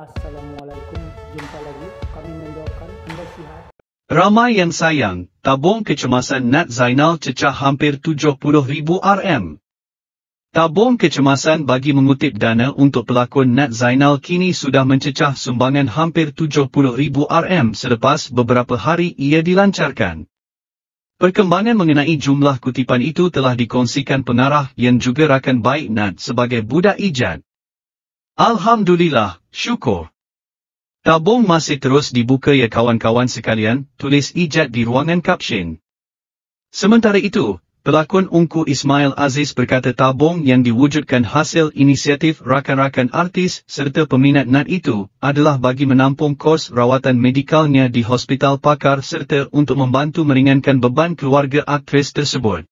Assalamualaikum. Jumpa lagi. Kami mendoakan anda sihat. Ramai yang sayang, tabung kecemasan Nat Zainal cecah hampir 70,000 RM. Tabung kecemasan bagi mengutip dana untuk pelakon Nat Zainal kini sudah mencecah sumbangan hampir 70,000 RM selepas beberapa hari ia dilancarkan. Perkembangan mengenai jumlah kutipan itu telah dikongsikan pengarah yang juga rakan baik Nat sebagai budak ijat. Alhamdulillah, syukur. Tabung masih terus dibuka ya kawan-kawan sekalian, tulis ijat di ruangan caption. Sementara itu, pelakon Ungku Ismail Aziz berkata tabung yang diwujudkan hasil inisiatif rakan-rakan artis serta peminat nat itu adalah bagi menampung kos rawatan medikalnya di hospital pakar serta untuk membantu meringankan beban keluarga aktris tersebut.